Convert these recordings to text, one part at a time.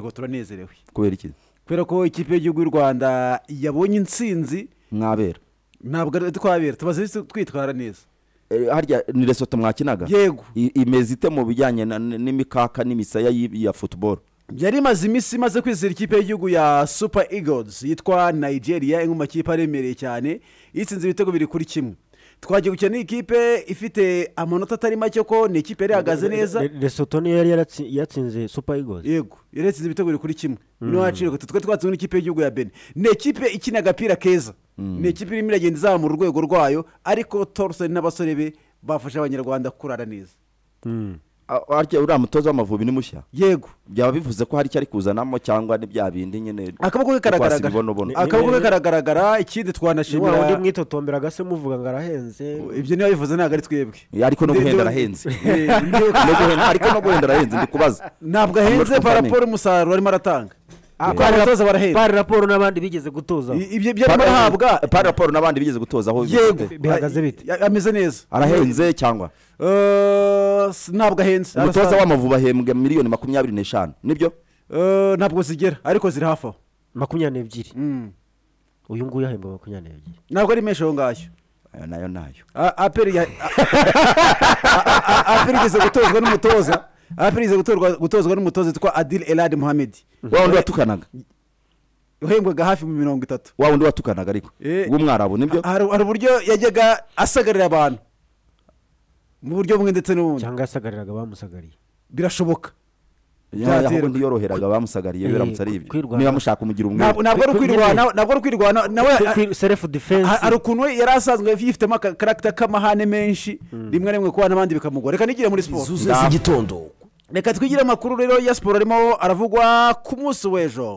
rwego turanezerewe kubera iki kubera ko ikipe y'igihugu y'u rwanda yabonye insinzi mwabera ntabwo twabera tumaze twitwara neza eh, harya ni resoto mwakinaga yego imeze ite mu bijyanye n'imikaka n'imisaya ya futuboro Yari imaze iminsi imaze kwizera ikipe y'igihugu ya super eagles yitwa nigeria imwe mu aremereye cyane yitsinze ibitego biri kuri kimwe twagiye ni ikipe ifite amanota atari make ko ni ikipe yari ihagaze neza resoto niyo yari yatsinze supa igozi yego yari yatsinze ibitego kuri kimwe mm. noneho haciye gatatu twari twatsinze n'ikipe y'igihugu ya bene ni ikipe ikina agapira keza mm. ni ikipe irimo iragenda izamura urwego rwayo ariko torusoni n'abasore be bafasha abanyarwanda kurara neza mm. uriya mutoza w'amavubi ni mushya yego byaba bivuze ko hari icyo ari kuzanamo cyangwa ni bindi nyine akaboko ke karagaragara ikindi twanashimira undi mwitotombera agase muvuga ngo arahenze ibyo niba bivuze ntabwo ari twebwe ariko no guhenda arahenze ariko no guhenda arahenze ndi kubaza ntabwo ahenze paraporo umusaruro arimo aratanga abatoza barahenda pari raporo n'abandi bigeze gutoza ibyo barimo barahabwa eh, pari raporo n'abandi bigeze gutoza aho yego bihagaze bite ameze neza arahenze cyangwa eh, ntabwo ahenze umutoza w'amavubi ahembwa miliyoni makumyabiri n'eshanu nibyo eh, ntabwo zigera ariko ziri hafi aho makumyabiri n'ebyiri mm. uyu nguyu ahembwa makumyabiri n'ebyiri ntabwo ari menshi aho ngayo nayo nayo aperi igeze gutozwa n'umutoza abapirize gutozwa n’umutozi witwa adil elad muhamedi wa wundi watukanaga uhembwaga hafi mu mirongo itatu wa wundi watukanaga ariko eh. w'umwarabu nibyo hari uburyo yajyaga asagarira abantu mu buryo bumwe ndetse n'ubundi cyangwa yasagariraga abamusagariye birashoboka ahubwo ntiyoroheraga abamusagariye eh, biramutse ari ibyo niba mushaka umugira umwe ntabwo ari ukwirwana ntabwo ari ukwirwana nawe serefu defense hari ukuntu yari asanzwe yifitemo akaragita k'amahane menshi hmm. rimwe rimwe kuba n'abandi bikamugora reka nigire muri siporo z'igitondo reka twigire amakuru rero ya siporo arimo aravugwa ku munsi w'ejo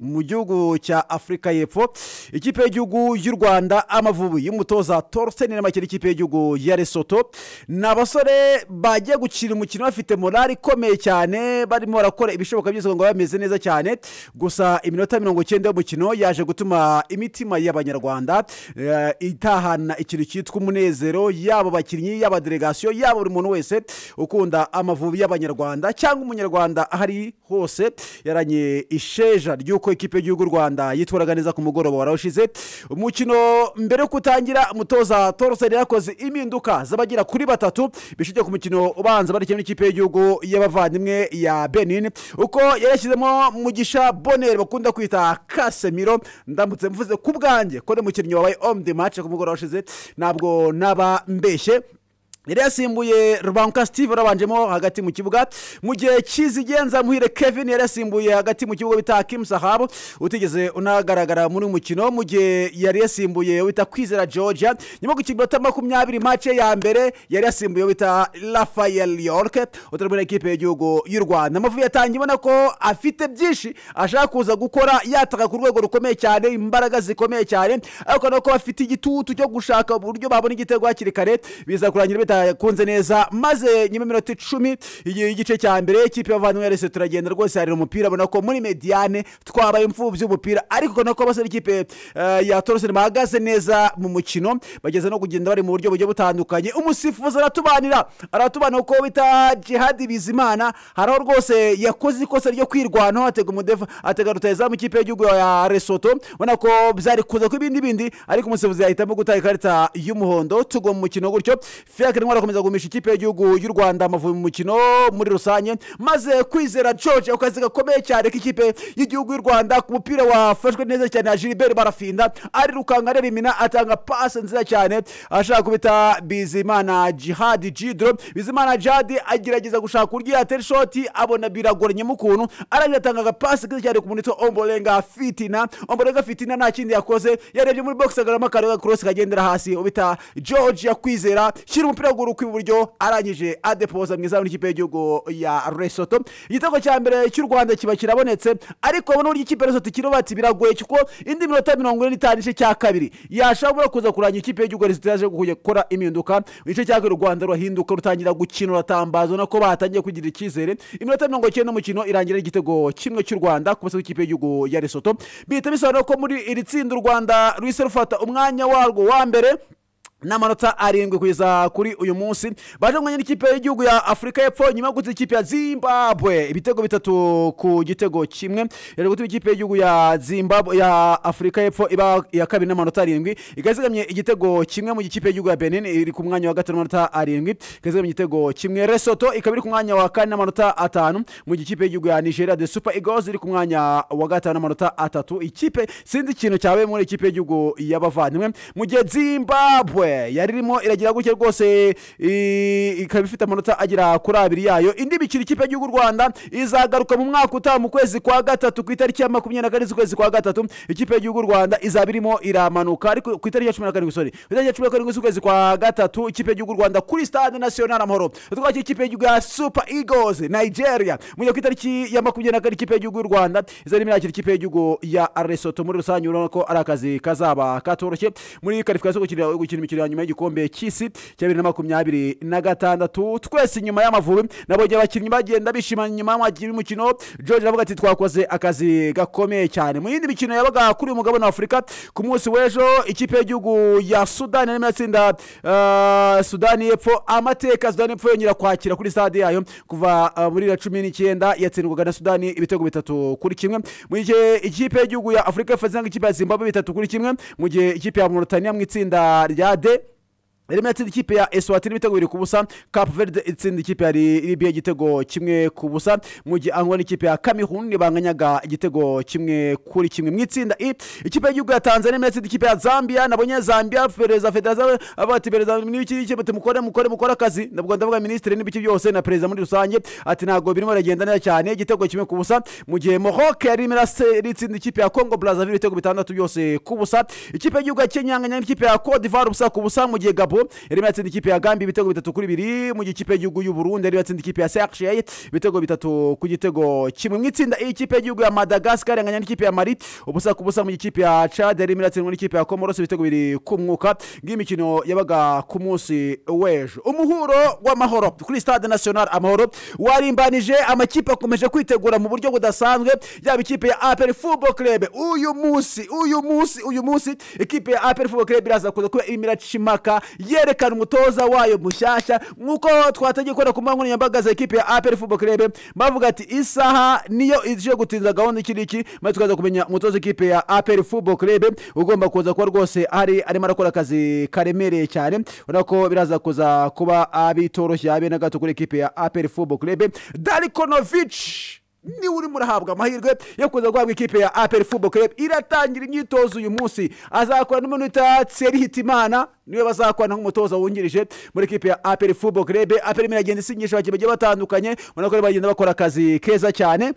mu gihugu cya afurika y'epfo ikipe y'igihugu y'u rwanda amavubi y'umutoza toruseni n'amakeri ikipe y'igihugu ya resoto ni abasore bagiye gukina umukino bafite morari ikomeye cyane barimo barakora ibishoboka byose ngo bameze neza cyane gusa iminota mirongo icyenda y'umukino yaje gutuma imitima y'abanyarwanda eh, itahana ikintu cyitwa umunezero yaba abakinnyi yaba delegasiyo yaba buri muntu wese ukunda amavubi y'abanyarwanda cyangwa umunyarwanda ahari hose yaranye isheja ry'uko ko ikipe y'igihugu rwanda yitwaraga neza ku mugoroba warawushize umukino mbere yo kutangira Mutoza toroseri yakoze impinduka z'abagera kuri batatu bishingiye ku mukino ubanza bari n'ikipe y'igihugu y'abavandimwe ya benin uko yarashyizemo mugisha boneri bakunda kwita kasemiro ndamutse mvuze ku bwanjye ko ni umukinnyi wabaye omu de mace ku mugoroba washize ntabwo naba mbeshye yari yasimbuye rubanka steve arabanjemo hagati mu kibuga mu gihe kizigenza muhire kevin yari yasimbuye hagati mu kibuga bita Kim sahabu utigeze unagaragara muri uyu mukino mu gihe yari yasimbuye wita kwizera georgia nyuma ku kiminota makumyabiri make ya mbere yari yasimbuye wita rafael york utarabona ekipe y'igihugu y'u rwanda amavubi yatangiye ubona ko afite byinshi ashaka kuza gukora yataka ku rwego rukomeye cyane imbaraga zikomeye cyane ariko ko bafite igitutu cyo gushaka uburyo babona igitego hakiri kare biza kurangira bita yakunze neza maze nyuma y'iminota icumi igice cya mbere ikipe y'abavandimwe ya resi turagenda rwose hari umupira ubona ko muri mediane twabaye imfubyi y'umupira ariko ubona ko basore ikipe eh, ya torosoni bahagaze neza mu mukino bageze no kugenda bari mu buryo bugiye butandukanye umusifuzi aratubanira aratubanira uko bita jihadi bizimana hari aho rwose yakoze ikosa ryo kwirwanaho atega umudefa atega rutayezamu ikipe y'igihugu ya resoto ubona ko byari kuza ku ibindi bindi ariko umusifuzi yahitamo gutanga ikarita y'umuhondo tugwa mu mukino gutyo fiyakire turimo arakomeza gumisha ikipe y'igihugu y'u rwanda amavubi mu mukino muri rusange maze kwizera george akazi gakomeye cyane k'ikipe y'igihugu y'u rwanda ku mupira wafashwe neza cyane na gilbert barafinda ari rukanga arerimina atanga pasi nziza cyane ashaka kubita bizimana jihadi jidro bizimana jihadi agerageza gushaka uburyo yatera ishoti abona biragoranyemo ukuntu arangije atanga agapasi keza cyane ku munitwa omborenga fitina omborenga fitina nta kindi yakoze yarebye muri bogisi agaramo akareba korosi kagendera hasi ubita george yakwizera shyira umupira akaguru k'iburyo arangije adepoza mu izamu ry'ikipe y'igihugu ya resoto igitego cya mbere cy'u rwanda kiba kirabonetse ariko abona uburyo ikipe resoto kiri biragoye kuko indi minota mirongo ine n'itanu igice cya kabiri yashobora kuza kurangira ikipe y'igihugu ya resoto yaje gukora impinduka mu cya kabiri u rwanda rurahinduka rutangira gukina ruratambaza ubona ko batangiye kugira icyizere iminota mirongo icyenda n'umukino irangira igitego kimwe cy'u rwanda ku bose w'ikipe y'igihugu ya resoto bihita bisobanura ko muri iri tsinda u rwanda ruhise rufata umwanya warwo wa mbere n'amanota arindwi kugeza kuri uyu munsi baje mwanya n'ikipe y'igihugu ya afurika y'epfo nyuma yo gutsinda ikipe ya zimbabwe ibitego bitatu ku gitego kimwe rero gutuma ikipe y'igihugu ya zimbabwe ya afurika y'epfo iba iya kabiri n'amanota arindwi ikazigamye igitego kimwe mu gikipe y'igihugu ya benin iri ku mwanya wa gatatu n'amanota arindwi ikazigamye igitego kimwe resoto ikaba iri ku mwanya wa kane n'amanota atanu mu gikipe y'igihugu ya nigeria the super egos iri ku mwanya wa gatanu n'amanota atatu ikipe sinzi ikintu cyawe muri ikipe y'igihugu y'abavandimwe mu gihe zimbabwe yaririmo iragira gukye rwose ikaba ifite amanota agira kuri abiri yayo indi mikino ikipe y'igihugu rwanda izagaruka mu mwaka utaha mu kwezi kwa gatatu ku itariki ya makumyabiri na kane z'ukwezi kwa gatatu ikipe y'igihugu rwanda izaba irimo iramanuka ariko ku itariki ya cumi na karindwi sori ku itariki ya cumi na karindwi z'ukwezi kwa gatatu ikipe y'igihugu rwanda kuri stade national amahoro twakira ikipe y'igihugu ya super eagles nigeria mu gihe ku itariki ya makumyabiri na kane ikipe y'igihugu rwanda izaba irimo irakira ikipe y'igihugu ya resoto muri rusange urabona ko ari akazi kazaba katoroshye muri karifikasiyo gukina imikino cyashyiriwe nyuma y'igikombe cy'isi cya bibiri na makumyabiri na gatandatu twese inyuma y'amavubi nabo igihe abakinnyi bagenda bishima nyuma y'umukino george aravuga ati twakoze akazi gakomeye cyane mu yindi mikino yabaga kuri uyu mugabo wa afurika ku munsi w'ejo ikipe y'igihugu ya sudani arimo iratsinda uh, sudani y'epfo amateka sudani y'epfo yongera kwakira kuri stade yayo kuva uh, muri ya cumi n'icyenda yatsindwaga na sudani ibitego bitatu kuri kimwe mu gihe ikipe y'igihugu ya afurika yafatse ikipe ya zimbabwe bitatu kuri kimwe mu gihe ikipe ya mauritania mu itsinda rya d de Remera itsinda ikipe ya Eswatini ibitego biri ku busa Cape Verde itsinda ikipe ya Libya igitego kimwe ku busa mu gihe Angola n'ikipe ya Kamerun banganyaga igitego kimwe kuri kimwe mu itsinda I ikipe y'igihugu ya Tanzania Remera ikipe ya Zambia nabonye Zambia Perezida Federasiyo abati Perezida n'iki iki muti mukore mukore mukore akazi nabwo ndavuga Minisitiri n'ibiki byose na Perezida muri rusange ati ntabwo birimo biragenda neza cyane igitego kimwe ku busa mu gihe Morocco yari Remera itsinda ikipe ya Congo Brazzaville ibitego bitandatu byose ku busa ikipe y'igihugu ya Kenya n'ikipe ya Cote d'Ivoire ubusa ku busa mu gihe Gabon rubavu yari ikipe ya gambi ibitego bitatu kuri bibiri mu gikipe ikipe y'igihugu y'u Burundi yari ikipe ya serge ibitego bitatu ku gitego kimwe mu itsinda ikipe y'igihugu ya madagascar yanganya n'ikipe ya mari ubusa ku busa mu gihe ikipe ya cad yari yatsinzwe n'ikipe ya comoros ibitego bibiri ku mwuka bw’imikino yabaga ku munsi w'ejo umuhuro w'amahoro kuri stade national amahoro warimbanije amakipe akomeje kwitegura mu buryo budasanzwe yaba ikipe ya aperi fubo club uyu munsi uyu munsi uyu munsi ikipe ya aperi fubo club iraza kuza kuba irimo yerekana umutoza wayo mushyashya nk'uko twatangiye kubona ku mbuga nkoranyambaga za ekipi ya aperi fubo kirebe bavuga ati isaha niyo ije gutinza gahunda iki ngiki maze tukaza kumenya umutoza w'ikipe ya aperi fubo kirebe ugomba kuza kuba rwose ari arimo arakora akazi karemereye cyane urabona ko biraza kuza kuba bitoroshye habe na gato kuri ekipi ya aperi fubo kirebe darikonovici niba urimo urahabwa amahirwe yo kuza guhabwa ikipe ya aperi fubo kerebu iratangira imyitozo uyu munsi azakora n'umuntu wita hitimana niwe bazakorana nk'umutoza wungirije muri ikipe ya aperi fubo kerebu aperi iragenda isingisha abakinnyi bagiye batandukanye ubona ko bagenda bakora akazi keza cyane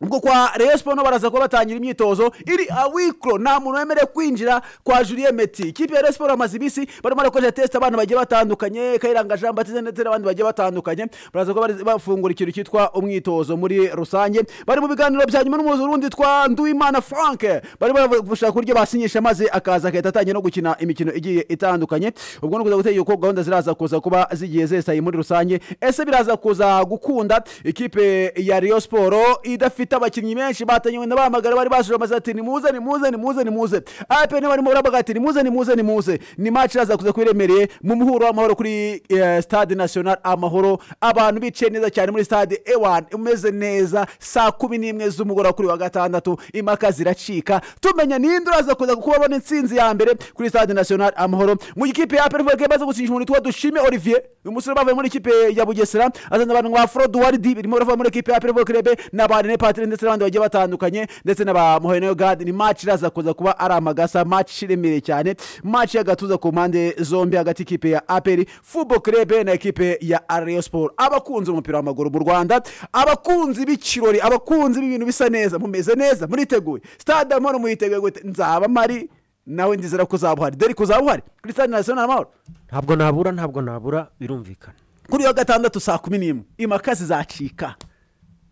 ubwo kwa Rayon Sports baraza kuba batangira imyitozo iri awikro nta muntu wemerewe kwinjira kwa Julien Meti ikipe ya Rayon Sports amaze ibisi barimo barakoresha test abantu bagiye batandukanye Kayiranga Jean Baptiste ndetse n'abandi bagiye batandukanye baraza kuba bafungura ikintu cyitwa umwitozo muri rusange bari mu biganiro bya nyuma n'umwuzuro wundi twa Nduwimana Frank bari bashaka kurya basinyisha maze akaza ahita atangira no gukina imikino igiye itandukanye ubwo ni ukuza gutegeka ko gahunda ziraza kuza kuba zigiye zesaye muri rusange ese biraza kuza gukunda ikipe ya Rayon Sports idafite bita abakinnyi benshi batanyiwe n'abamagare bari bashoje amazamu ati nimuze nimuze nimuze nimuze apn barimo baravuga ati nimuze nimuze nimuze ni match iraza kuza kuba mu muhuro w'amahoro kuri eh, stade national amahoro abantu bicaye neza cyane muri stade ewan umeze neza saa kumi n'imwe z'umugoroba kuri wa gatandatu impaka ziracika tumenya ninde uraza kuza kubabona insinzi ya mbere kuri stade national amahoro mu ikipe ya apn vuba imaze gusinya umuntu witwa dushime olivier uyu musore bavuye muri ikipe ya bugesera azana abantu nka frodo waridi birimo barava muri ikipe ya apn vuba n'abandi ne United ndetse n'abandi bagiye batandukanye ndetse na ba Mohenogad ni match iraza kuza kuba ari amagasa match iremeye cyane match y'agatuza ku mpande zombi hagati ikipe ya Aperi, Football Club na ikipe ya Rayon Sport abakunzi umupira w'amaguru mu Rwanda abakunzi b'ikirori abakunzi b'ibintu bisa neza mumeze neza muriteguye stade amahoro muyiteguye gute nzaba mari nawe ndizera ko uzaba dore ko uzaba kuri stade national amahoro ntabwo nabura ntabwo nabura birumvikana kuri wa gatandatu saa kumi n'imwe impaka zizacika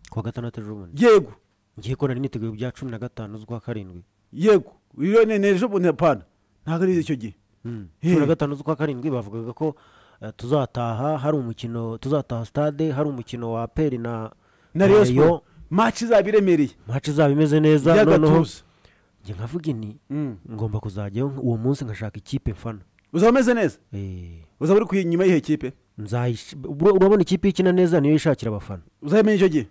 kuwa gatandatu ejo bundi yego ngiye kora imyiteguro bya cumi na gatanu z'ukwa karindwi yego iyo nene ejo bundi apana ntabwo ari icyo gihe hmm. eh. cumi na gatanu z'ukwa karindwi bavugaga ko eh, tuzataha hari umukino tuzataha sitade hari umukino wa peri na na reyo maci izaba iremereye maci izaba imeze neza noneho njye nkavuga ini hmm. ngomba kuzajyaho uwo munsi ngashaka ikipe mfana uzaba umeze neza eh. uzaba uri inyuma y'iyo kipe urabona ikipe ikina neza niyo yishakira abafana uzabimenya icyo gihe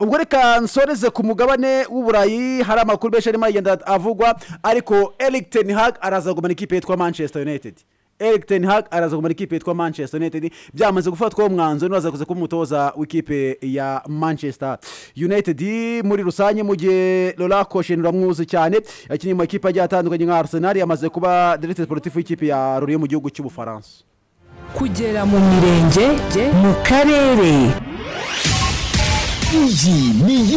ubwo reka nsoreze ku mugabane w'uburayi hari amakuru menshi arimo aragenda avugwa ariko eric ten hag araza kugumana ikipe yitwa manchester united eric ten hag araza kugumana ikipe yitwa manchester united byamaze gufatwa umwanzuro n'uwaza kuza kuba umutoza w'ikipe ya manchester united muri rusange mu gihe rora koshinura mwiza cyane yakinnye mu makipe agiye atandukanye nka arsenal yamaze kuba derete politifu y'ikipe ya ruriyo mu gihugu cy'ubufaransa kugera mu mirenge mu karere 利益利益。